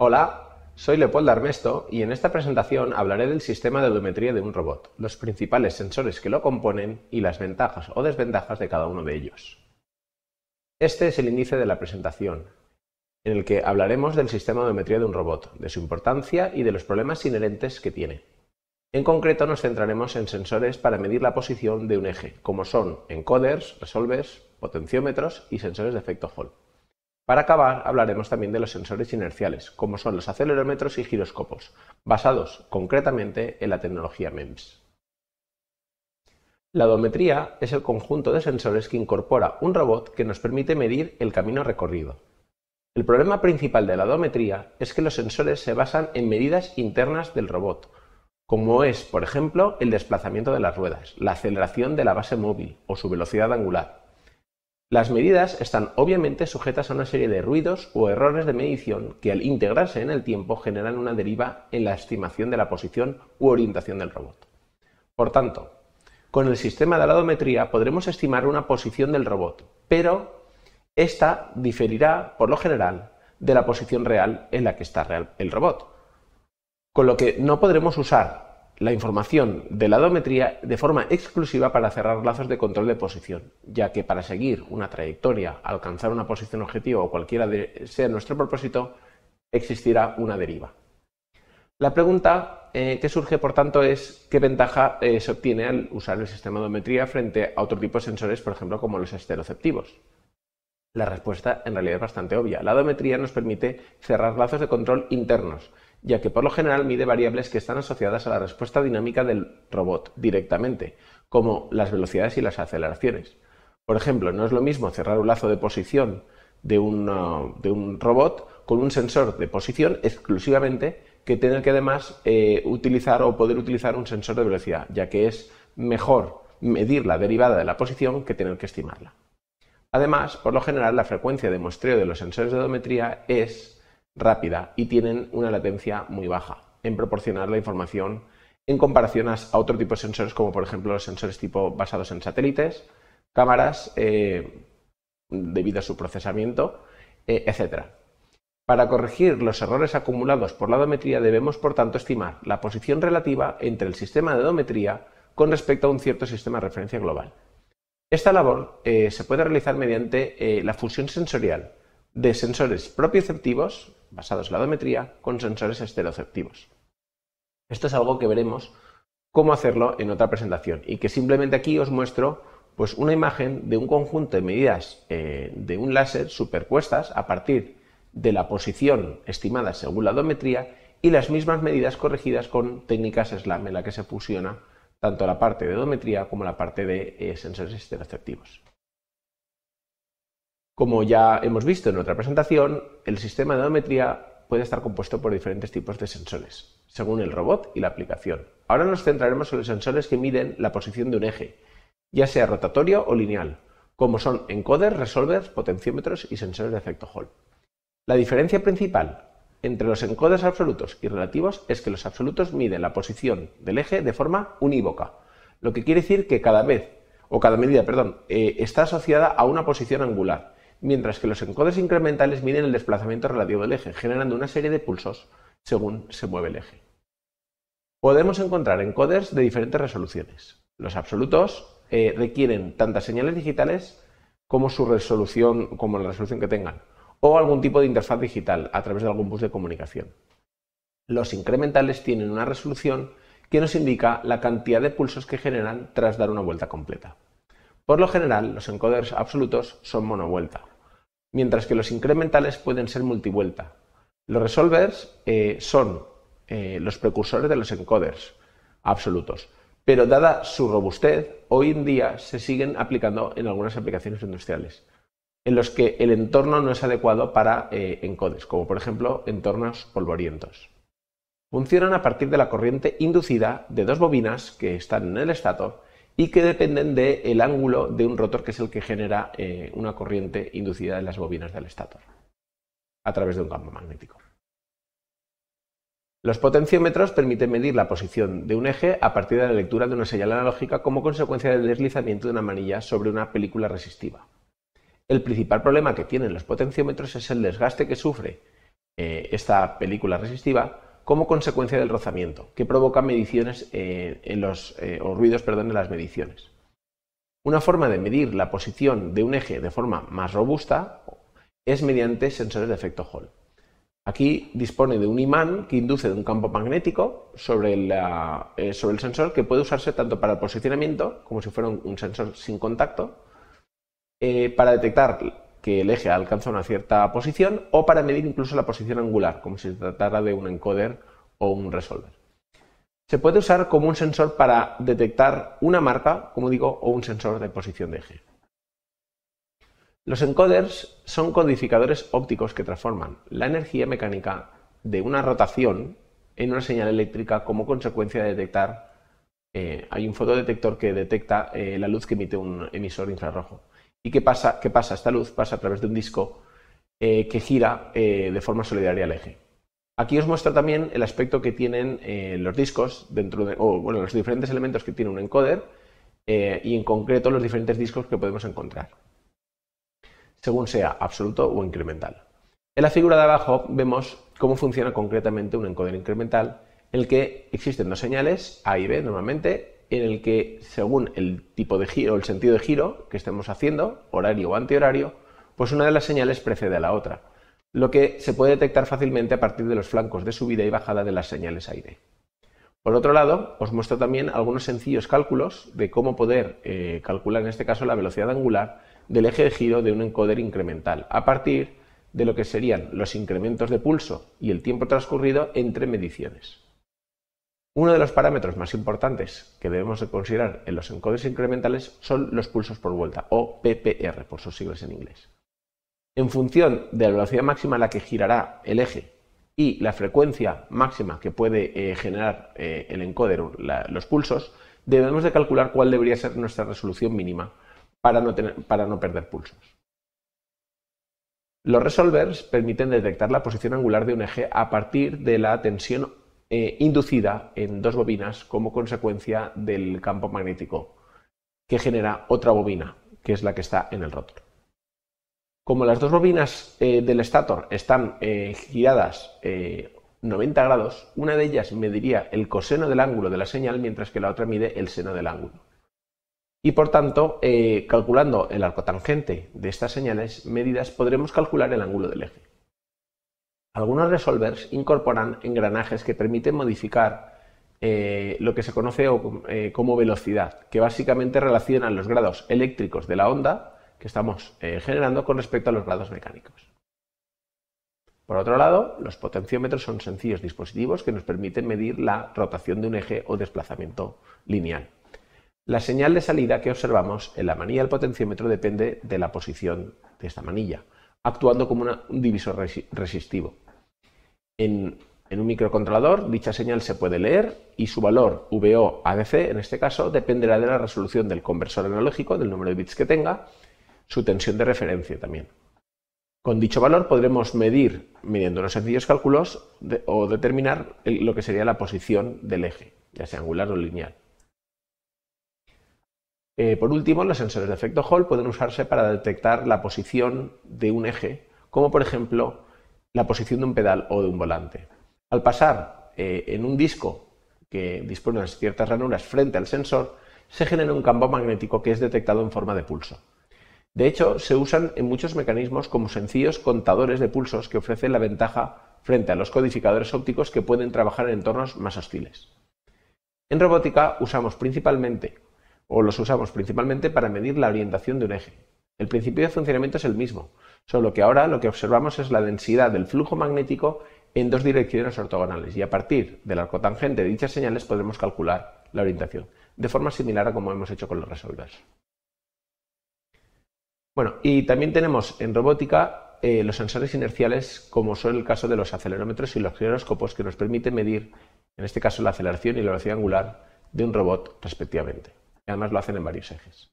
Hola, soy Leopoldo Armesto y en esta presentación hablaré del sistema de odometría de un robot, los principales sensores que lo componen y las ventajas o desventajas de cada uno de ellos. Este es el índice de la presentación, en el que hablaremos del sistema de odometría de un robot, de su importancia y de los problemas inherentes que tiene. En concreto nos centraremos en sensores para medir la posición de un eje, como son encoders, resolvers, potenciómetros y sensores de efecto Hall. Para acabar, hablaremos también de los sensores inerciales, como son los acelerómetros y giroscopos, basados concretamente en la tecnología MEMS. La odometría es el conjunto de sensores que incorpora un robot que nos permite medir el camino recorrido. El problema principal de la odometría es que los sensores se basan en medidas internas del robot, como es, por ejemplo, el desplazamiento de las ruedas, la aceleración de la base móvil o su velocidad angular, las medidas están obviamente sujetas a una serie de ruidos o errores de medición que al integrarse en el tiempo generan una deriva en la estimación de la posición u orientación del robot. Por tanto, con el sistema de aladometría podremos estimar una posición del robot, pero esta diferirá, por lo general, de la posición real en la que está el robot, con lo que no podremos usar la información de la odometría de forma exclusiva para cerrar lazos de control de posición, ya que para seguir una trayectoria, alcanzar una posición objetiva o cualquiera de, sea nuestro propósito, existirá una deriva. La pregunta eh, que surge, por tanto, es qué ventaja eh, se obtiene al usar el sistema de odometría frente a otro tipo de sensores, por ejemplo, como los esteroceptivos. La respuesta en realidad es bastante obvia. La odometría nos permite cerrar lazos de control internos, ya que por lo general mide variables que están asociadas a la respuesta dinámica del robot directamente, como las velocidades y las aceleraciones. Por ejemplo, no es lo mismo cerrar un lazo de posición de, un ah, robot con un sensor de posición exclusivamente que tener que además eh, utilizar o poder utilizar un sensor de velocidad, ya que es mejor medir la derivada de la posición que tener que estimarla. Además, por lo general, la frecuencia de muestreo de los sensores de odometría es rápida y tienen una latencia muy baja en proporcionar la información en comparación a otro tipo de sensores como por ejemplo los sensores tipo basados en satélites, cámaras, eh, debido a su procesamiento, eh, etcétera. etc. Para corregir los errores acumulados por la odometría debemos por tanto estimar la posición relativa entre el sistema de odometría con respecto a un cierto sistema de referencia global. Esta labor eh, se puede realizar mediante la fusión sensorial de sensores propioceptivos basados en la odometría con sensores estereoceptivos. Esto es algo que veremos cómo hacerlo en otra presentación y que simplemente aquí os muestro pues una imagen de un conjunto de medidas eh, de un láser superpuestas a partir de la posición estimada según la odometría y las mismas medidas corregidas con técnicas SLAM en la que se fusiona tanto la parte de odometría como la parte de eh, sensores estereoceptivos. Como ya hemos visto en otra presentación, el sistema de odometría puede estar compuesto por diferentes tipos de sensores, según el robot y la aplicación. Ahora nos centraremos en los sensores que miden la posición de un eje, ya sea rotatorio o lineal, como son encoders, resolvers, potenciómetros y sensores de efecto Hall. La diferencia principal entre los encoders absolutos y relativos es que los absolutos miden la posición del eje de forma unívoca, lo que quiere decir que cada vez, o cada medida, perdón, eh, está asociada a una posición angular, mientras que los encoders incrementales miden el desplazamiento relativo del eje, generando una serie de pulsos según se mueve el eje. Podemos encontrar encoders de diferentes resoluciones. Los absolutos eh, requieren tantas señales digitales como su resolución, como la resolución que tengan, o algún tipo de interfaz digital a través de algún bus de comunicación. Los incrementales tienen una resolución que nos indica la cantidad de pulsos que generan tras dar una vuelta completa. Por lo general, los encoders absolutos son monovuelta, mientras que los incrementales pueden ser multivuelta. Los resolvers eh, son eh, los precursores de los encoders absolutos, pero dada su robustez, hoy en día se siguen aplicando en algunas aplicaciones industriales, en los que el entorno no es adecuado para eh, encoders, como por ejemplo entornos polvorientos. Funcionan a partir de la corriente inducida de dos bobinas que están en el estator y que dependen del ángulo de un rotor que es el que genera eh, una corriente inducida en las bobinas del estator a través de un campo magnético. Los potenciómetros permiten medir la posición de un eje a partir de la lectura de una señal analógica como consecuencia del deslizamiento de una manilla sobre una película resistiva. El principal problema que tienen los potenciómetros es el desgaste que sufre eh, esta película resistiva como consecuencia del rozamiento, que provoca mediciones eh, en los, eh, o ruidos perdón, en las mediciones. Una forma de medir la posición de un eje de forma más robusta es mediante sensores de efecto Hall. Aquí dispone de un imán que induce de un campo magnético sobre, eh, sobre el sensor que puede usarse tanto para el posicionamiento, como si fuera un, un sensor sin contacto, para detectar que el eje alcanza una cierta posición o para medir incluso la posición angular, como si se tratara de un encoder o un resolver. Se puede usar como un sensor para detectar una marca, como digo, o un sensor de posición de eje. Los encoders son codificadores ópticos que transforman la energía mecánica de una rotación en una señal eléctrica como consecuencia de detectar, eh, hay un fotodetector que detecta eh, la luz que emite un emisor infrarrojo. ¿Y qué pasa? ¿Qué pasa? Esta luz pasa a través de un disco eh, que gira eh, de forma solidaria al eje. Aquí os muestro también el aspecto que tienen eh, los discos dentro de, o bueno, los diferentes elementos que tiene un encoder y en concreto los diferentes discos que podemos encontrar, según sea absoluto o incremental. En la figura de abajo vemos cómo funciona concretamente un encoder incremental en el que existen dos señales, A y B normalmente, en el que según el tipo de giro, el sentido de giro que estemos haciendo, horario o antihorario, pues una de las señales precede a la otra, lo que se puede detectar fácilmente a partir de los flancos de subida y bajada de las señales aire. Por otro lado, os muestro también algunos sencillos cálculos de cómo poder eh, calcular en este caso la velocidad angular del eje de giro de un encoder incremental, a partir de lo que serían los incrementos de pulso y el tiempo transcurrido entre mediciones. Uno de los parámetros más importantes que debemos de considerar en los encoders incrementales son los pulsos por vuelta, o PPR por sus siglas en inglés. En función de la velocidad máxima a la que girará el eje y la frecuencia máxima que puede eh, generar eh, el encoder, los pulsos, debemos de calcular cuál debería ser nuestra resolución mínima para no, para no perder pulsos. Los resolvers permiten detectar la posición angular de un eje a partir de la tensión eh, inducida en dos bobinas como consecuencia del campo magnético, que genera otra bobina, que es la que está en el rotor. Como las dos bobinas eh, del estator están eh, giradas 90 grados, una de ellas mediría el coseno del ángulo de la señal, mientras que la otra mide el seno del ángulo. Y por tanto, calculando el arco tangente de estas señales medidas, podremos calcular el ángulo del eje. Algunos resolvers incorporan engranajes que permiten modificar eh, lo que se conoce eh, como velocidad, que básicamente relacionan los grados eléctricos de la onda que estamos eh, generando con respecto a los grados mecánicos. Por otro lado, los potenciómetros son sencillos dispositivos que nos permiten medir la rotación de un eje o desplazamiento lineal. La señal de salida que observamos en la manilla del potenciómetro depende de la posición de esta manilla, actuando como un divisor resistivo en, un microcontrolador, dicha señal se puede leer y su valor VO-ADC, en este caso, dependerá de la resolución del conversor analógico, del número de bits que tenga, su tensión de referencia también. Con dicho valor podremos medir, midiendo unos sencillos cálculos, o determinar lo que sería la posición del eje, ya sea angular o lineal. Eh, por último, los sensores de efecto Hall pueden usarse para detectar la posición de un eje, como por ejemplo la posición de un pedal o de un volante. Al pasar eh, en un disco que dispone de ciertas ranuras frente al sensor, se genera un campo magnético que es detectado en forma de pulso. De hecho, se usan en muchos mecanismos como sencillos contadores de pulsos que ofrecen la ventaja frente a los codificadores ópticos que pueden trabajar en entornos más hostiles. En robótica usamos principalmente, o los usamos principalmente para medir la orientación de un eje, el principio de funcionamiento es el mismo, solo que ahora lo que observamos es la densidad del flujo magnético en dos direcciones ortogonales y a partir del arco tangente de dichas señales podremos calcular la orientación, de forma similar a como hemos hecho con los resolvers. Bueno, y también tenemos en robótica eh, los sensores inerciales, como son el caso de los acelerómetros y los giroscopos, que nos permiten medir, en este caso, la aceleración y la velocidad angular de un robot respectivamente. Además lo hacen en varios ejes.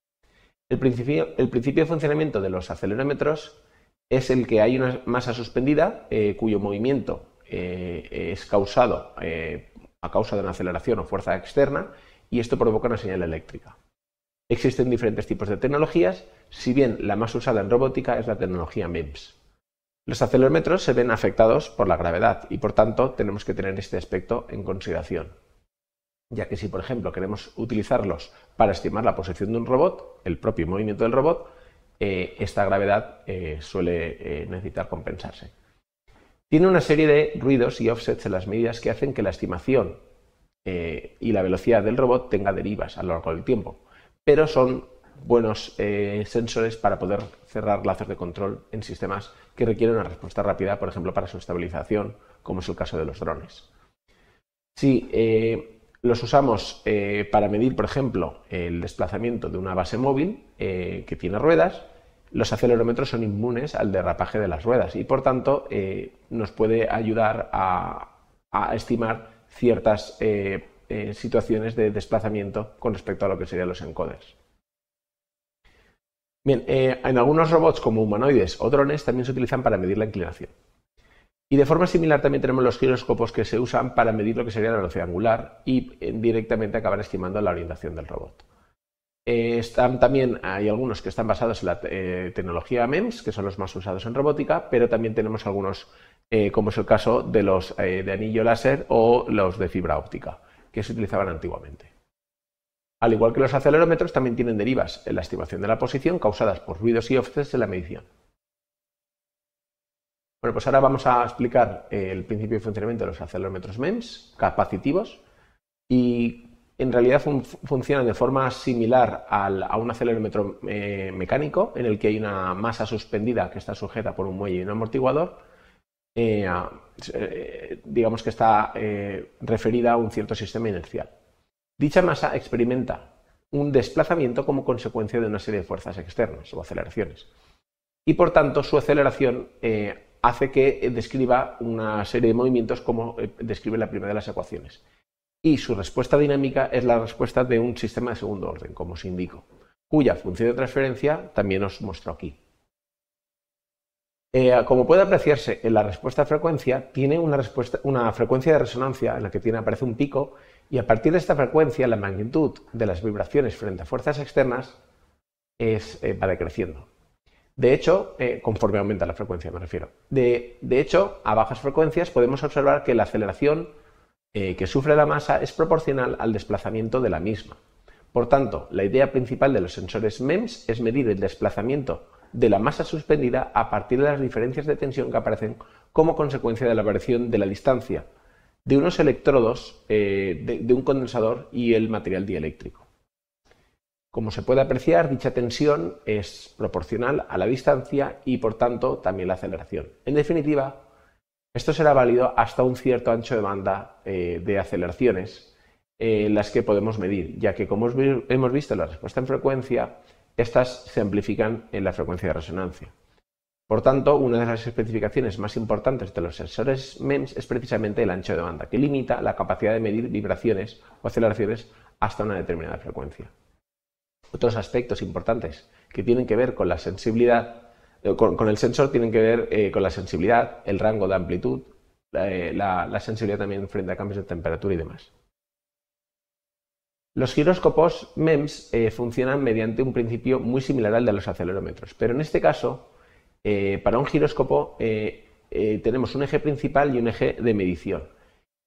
El principio, de funcionamiento de los acelerómetros es el que hay una masa suspendida eh, cuyo movimiento eh, es causado eh, a causa de una aceleración o fuerza externa y esto provoca una señal eléctrica. Existen diferentes tipos de tecnologías, si bien la más usada en robótica es la tecnología MEMS. Los acelerómetros se ven afectados por la gravedad y por tanto tenemos que tener este aspecto en consideración ya que si, por ejemplo, queremos utilizarlos para estimar la posición de un robot, el propio movimiento del robot, eh, esta gravedad eh, suele eh, necesitar compensarse. Tiene una serie de ruidos y offsets en las medidas que hacen que la estimación y la velocidad del robot tenga derivas a lo largo del tiempo, pero son buenos sensores para poder cerrar lazos de control en sistemas que requieren una respuesta rápida, por ejemplo, para su estabilización, como es el caso de los drones. Si los usamos eh, para medir, por ejemplo, el desplazamiento de una base móvil eh, que tiene ruedas. Los acelerómetros son inmunes al derrapaje de las ruedas y, por tanto, eh, nos puede ayudar a, a estimar ciertas situaciones de desplazamiento con respecto a lo que serían los encoders. Bien, en algunos robots como humanoides o drones también se utilizan para medir la inclinación. Y de forma similar también tenemos los giroscopos que se usan para medir lo que sería la velocidad angular y eh, directamente acabar estimando la orientación del robot. Eh, también, hay algunos que están basados en la eh, tecnología MEMS, que son los más usados en robótica, pero también tenemos algunos, como es el caso de los de anillo láser o los de fibra óptica, que se utilizaban antiguamente. Al igual que los acelerómetros, también tienen derivas en la estimación de la posición causadas por ruidos y offsets en la medición. Bueno, pues ahora vamos a explicar eh, el principio de funcionamiento de los acelerómetros MEMS capacitivos y en realidad funcionan de forma similar a un acelerómetro eh, mecánico en el que hay una masa suspendida que está sujeta por un muelle y un amortiguador, eh, digamos que está referida a un cierto sistema inercial. Dicha masa experimenta un desplazamiento como consecuencia de una serie de fuerzas externas o aceleraciones y por tanto su aceleración hace que eh, describa una serie de movimientos como eh, describe la primera de las ecuaciones. Y su respuesta dinámica es la respuesta de un sistema de segundo orden, como os indico, cuya función de transferencia también os muestro aquí. Eh, como puede apreciarse en la respuesta a frecuencia, tiene una, frecuencia de resonancia en la que tiene, aparece un pico y a partir de esta frecuencia la magnitud de las vibraciones frente a fuerzas externas es, va decreciendo. De hecho, eh, conforme aumenta la frecuencia, me refiero. De, hecho, a bajas frecuencias podemos observar que la aceleración eh, que sufre la masa es proporcional al desplazamiento de la misma. Por tanto, la idea principal de los sensores MEMS es medir el desplazamiento de la masa suspendida a partir de las diferencias de tensión que aparecen como consecuencia de la variación de la distancia de unos electrodos eh, de un condensador y el material dieléctrico. Como se puede apreciar, dicha tensión es proporcional a la distancia y por tanto también la aceleración. En definitiva, esto será válido hasta un cierto ancho de banda eh, de aceleraciones en eh, las que podemos medir, ya que como hemos visto en la respuesta en frecuencia, estas se amplifican en la frecuencia de resonancia. Por tanto, una de las especificaciones más importantes de los sensores MEMS es precisamente el ancho de banda, que limita la capacidad de medir vibraciones o aceleraciones hasta una determinada frecuencia. Otros aspectos importantes que tienen que ver con la sensibilidad, eh, con, el sensor tienen que ver eh, con la sensibilidad, el rango de amplitud, eh, la, sensibilidad también frente a cambios de temperatura y demás. Los giroscopos MEMS funcionan mediante un principio muy similar al de los acelerómetros, pero en este caso, para un giróscopo tenemos un eje principal y un eje de medición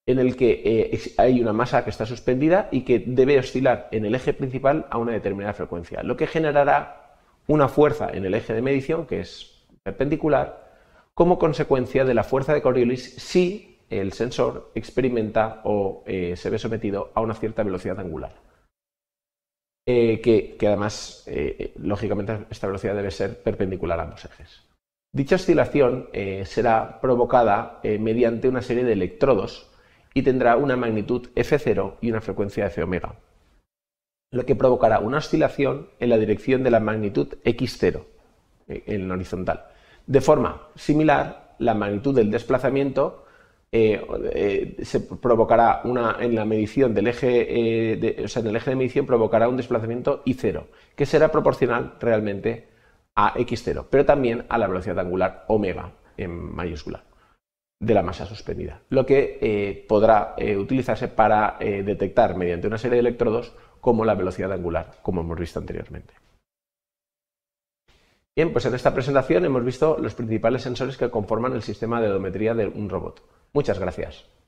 en el que eh, hay una masa que está suspendida y que debe oscilar en el eje principal a una determinada frecuencia, lo que generará una fuerza en el eje de medición que es perpendicular como consecuencia de la fuerza de Coriolis si el sensor experimenta o eh, se ve sometido a una cierta velocidad angular. Eh, que, que, además, lógicamente, esta velocidad debe ser perpendicular a ambos ejes. Dicha oscilación será provocada mediante una serie de electrodos y tendrá una magnitud F0 y una frecuencia F omega, lo que provocará una oscilación en la dirección de la magnitud X0 eh, en horizontal. De forma similar, la magnitud del desplazamiento eh, eh, se provocará una, en la medición del eje, o sea, en el eje de medición provocará un desplazamiento y 0 que será proporcional realmente a X0, pero también a la velocidad angular omega en mayúscula de la masa suspendida, lo que eh, podrá eh, utilizarse para eh, detectar mediante una serie de electrodos como la velocidad angular, como hemos visto anteriormente. Bien, pues en esta presentación hemos visto los principales sensores que conforman el sistema de odometría de un robot. Muchas gracias.